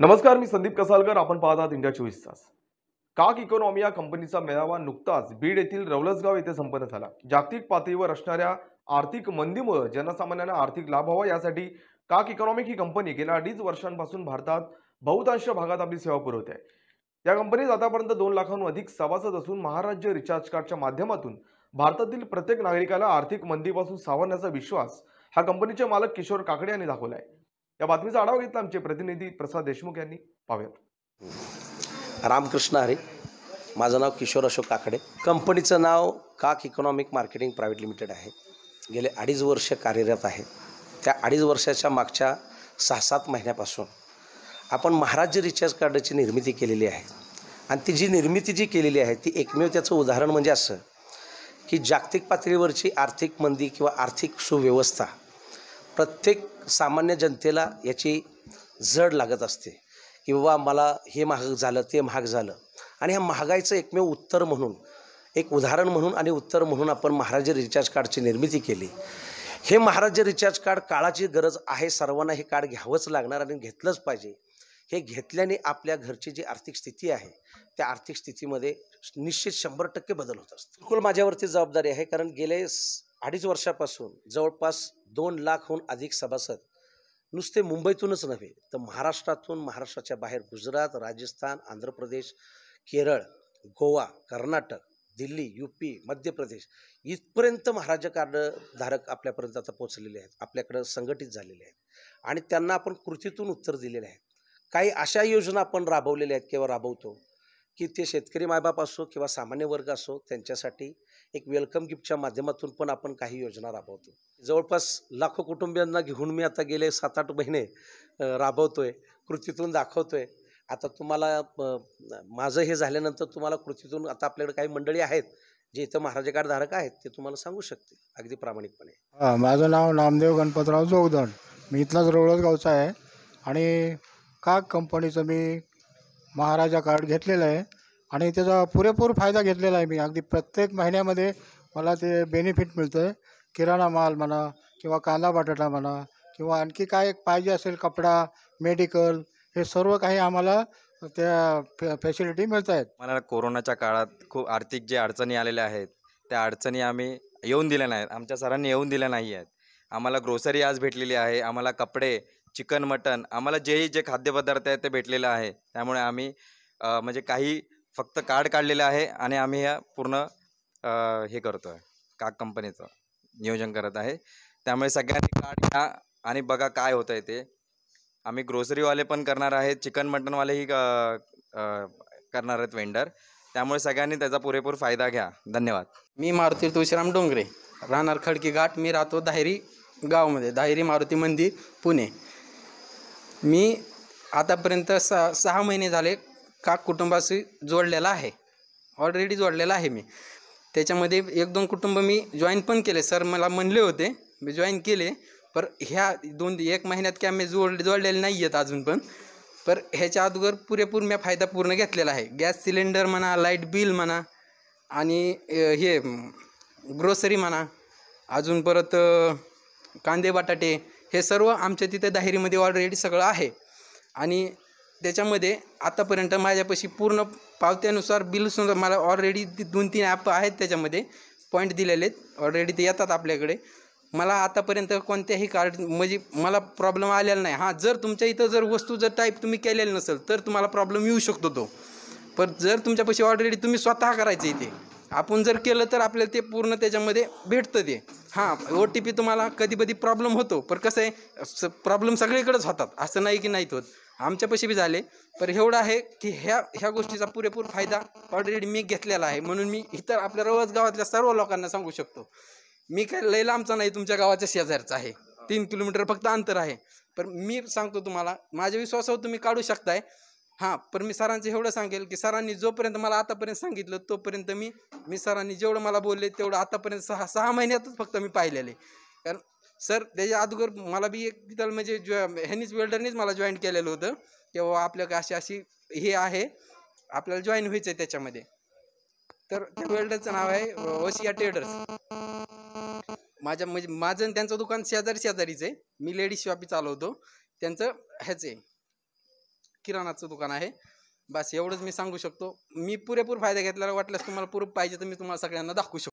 नमस्कार मी संदीप कसालकर आपण पाहत आहात इंडिया चोवीस तास काक इकॉनॉमी या कंपनीचा मेळावा नुकताच बीड येथील रवलसगाव येथे संपन्न झाला जागतिक पातळीवर असणाऱ्या आर्थिक मंदीमुळे जनसामान्यांना आर्थिक लाभ व्हावा यासाठी काक इकॉनॉमिक ही कंपनी गेल्या अडीच वर्षांपासून भारतात बहुतांश भागात आपली सेवा पुरवते या कंपनीत आतापर्यंत दोन लाखांहून अधिक सभासद असून महाराज्य रिचार्ज कार्डच्या माध्यमातून भारतातील प्रत्येक नागरिकाला आर्थिक मंदीपासून सावरण्याचा विश्वास हा कंपनीचे मालक किशोर काकडे यांनी दाखवला आहे या बातमीचा आढावा घेतला आमचे प्रतिनिधी प्रसाद देशमुख यांनी पाहूयात रामकृष्ण हरे माझं नाव किशोर अशोक काकडे कंपनीचं नाव काक इकॉनॉमिक मार्केटिंग प्रायव्हेट लिमिटेड आहे गेले अडीच वर्ष कार्यरत आहे त्या अडीच वर्षाच्या मागच्या सहा सात महिन्यापासून आपण महाराज्य रिचार्ज कार्डची निर्मिती केलेली आहे आणि ती जी निर्मिती जी केलेली आहे ती एकमेव त्याचं उदाहरण म्हणजे असं की जागतिक पातळीवरची आर्थिक मंदी किंवा आर्थिक सुव्यवस्था प्रत्येक सामान्य जनतेला याची जड लागत असते की बाबा मला हे महाग झालं ते महाग झालं आणि ह्या महागाईचं एकमेव उत्तर म्हणून एक उदाहरण म्हणून आणि उत्तर म्हणून आपण महाराज रिचार्ज कार्डची निर्मिती केली हे महाराज रिचार्ज कार्ड काळाची गरज आहे सर्वांना हे कार्ड घ्यावंच लागणार आणि घेतलंच पाहिजे हे घेतल्याने आपल्या घरची जी आर्थिक स्थिती आहे त्या आर्थिक स्थितीमध्ये निश्चित शंभर टक्के बदल होत असतो बिलकुल माझ्यावरती जबाबदारी आहे कारण गेले अडीच वर्षापासून जवळपास दोन लाखहून अधिक सभासद नुसते मुंबईतूनच नव्हे तर महाराष्ट्रातून महाराष्ट्राच्या बाहेर गुजरात राजस्थान आंध्र प्रदेश केरळ गोवा कर्नाटक दिल्ली यू पी मध्य प्रदेश इथपर्यंत महाराज कार्डधारक आपल्यापर्यंत आता पोचलेले आहेत आपल्याकडं संघटित झालेले आहेत आणि त्यांना आपण कृतीतून उत्तर दिलेले आहे काही अशा योजना आपण राबवलेल्या आहेत किंवा राबवतो की ते शेतकरी मायबाप असो किंवा सामान्य वर्ग असो त्यांच्यासाठी एक वेलकम गिफ्टच्या माध्यमातून पण आपण काही योजना राबवतो जवळपास लाखो कुटुंबियांना घेऊन मी आता गेले सात आठ महिने राबवतो आहे कृतीतून दाखवतो आहे आता तुम्हाला माझं हे झाल्यानंतर तुम्हाला कृतीतून आता आपल्याकडे काही मंडळी आहेत जे इथं महाराजा धारक आहेत ते तुम्हाला सांगू शकते अगदी प्रामाणिकपणे माझं नाव नामदेव गणपतराव जोगदण मी इथलाच रोळस गावचा आहे आणि का कंपनीचं मी महाराजा कार्ड घेतलेलं आहे आणि त्याचा पुरेपूर फायदा घेतलेला आहे मी अगदी प्रत्येक महिन्यामध्ये मला ते बेनिफिट मिळतं आहे किराणा माल म्हणा किंवा कांदा बटाटा म्हणा किंवा आणखी काय पाहिजे असेल कपडा मेडिकल हे सर्व काही आम्हाला त्या फॅसिलिटी मिळत आहेत मला कोरोनाच्या काळात खूप आर्थिक जे अडचणी आलेल्या आहेत त्या अडचणी आम्ही येऊन दिल्या नाहीत आमच्या सरांनी येऊन दिल्या नाही आहेत आम्हाला ग्रोसरी आज भेटलेली आहे आम्हाला कपडे चिकन मटन आम्हाला जेही जे खाद्यपदार्थ आहे ते भेटलेलं आहे त्यामुळे आम्ही म्हणजे काही फक्त कार्ड काढलेलं आहे आणि आम्ही ह्या पूर्ण हे करतो आहे काक कंपनीचं नियोजन करत आहे त्यामुळे सगळ्यांनी कार्ड घ्या आणि बघा काय होतं आहे ते आम्ही ग्रोसरीवाले पण करणार आहेत चिकन मटनवालेही करणार आहेत वेंडर त्यामुळे सगळ्यांनी त्याचा पुरेपूर फायदा घ्या धन्यवाद मी मारुती तुळशीराम डोंगरे राहणार खडकी घाट मी राहतो धायरी गावमध्ये धायरी मारुती मंदिर पुणे मी आतापर्यंत स सहा महिने झाले का कुटुंबाशी जोडलेला आहे ऑलरेडी जोडलेला आहे मी त्याच्यामध्ये एक दोन कुटुंब मी जॉईन पण केले सर मला म्हणले होते मी जॉईन केले पर ह्या दोन एक महिन्यात की आम्ही जोड जोडलेले नाही आहेत अजून पण पर ह्याच्या अगोदर पुरेपूर मी फायदा पूर्ण घेतलेला आहे गॅस सिलेंडर म्हणा लाईट बिल म्हणा आणि हे ग्रोसरी म्हणा अजून परत कांदे बटाटे हे सर्व आमच्या तिथे दाहिरीमध्ये ऑलरेडी सगळं आहे आणि त्याच्यामध्ये आतापर्यंत माझ्यापाशी पूर्ण पावत्यानुसार बिलसुद्धा मला ऑलरेडी दोन तीन ॲप आहेत त्याच्यामध्ये पॉईंट दिलेले आहेत ऑलरेडी ते येतात आपल्याकडे मला आतापर्यंत कोणत्याही कार्ड म्हणजे मला प्रॉब्लेम आलेला नाही हां जर तुमच्या इथं जर वस्तू जर टाईप तुम्ही केलेलं नसेल तर तुम्हाला प्रॉब्लेम येऊ शकतो तो पण जर तुमच्यापाशी ऑलरेडी तुम्ही स्वतः करायचं इथे आपण जर केलं तर आपल्याला ते पूर्ण त्याच्यामध्ये भेटतं ते हां ओ टी पी तुम्हाला कधी कधी प्रॉब्लेम होतो पण कसं आहे स प्रॉब्लेम सगळीकडेच होतात असं नाही की नाहीत होत आमच्यापाशी बी झाले पण एवढं आहे की ह्या ह्या गोष्टीचा पुरेपूर फायदा ऑलरेडी मी घेतलेला आहे म्हणून मी इतर आपल्या रोज गावातल्या सर्व लोकांना सांगू शकतो मी काय लय लांबचा नाही तुमच्या गावाच्या शेजारचा आहे तीन किलोमीटर फक्त अंतर आहे पण मी सांगतो तुम्हाला माझ्या विश्वासावर तुम्ही काढू शकताय हां पण मी सरांचं एवढं सांगेल की सरांनी जोपर्यंत मला आतापर्यंत सांगितलं तोपर्यंत मी मी सरांनी जेवढं मला बोलले तेवढं आतापर्यंत सहा सहा महिन्यातच फक्त मी पाहिलेले कारण सर त्याच्या अगोदर मला बी एक तिथं म्हणजे जॉ वेल्डरनीच मला जॉईन केलेलं होतं तेव्हा का अशी अशी हे आहे आपल्याला जॉईन व्हायचं आहे त्याच्यामध्ये तर त्या वेल्डरचं नाव आहे ओशिया ट्रेडर्स माझ्या म्हणजे माझं त्यांचं दुकान शेजारी शेजारीच आहे मी लेडीज शॉपी चालवतो त्यांचं ह्याच आहे किराणाचं दुकान आहे बस एवढंच मी सांगू शकतो मी पुरेपूर फायदा घेतलेला वाटल्यास तुम्हाला पूर पाहिजे तर मी तुम्हाला सगळ्यांना दाखवू शकतो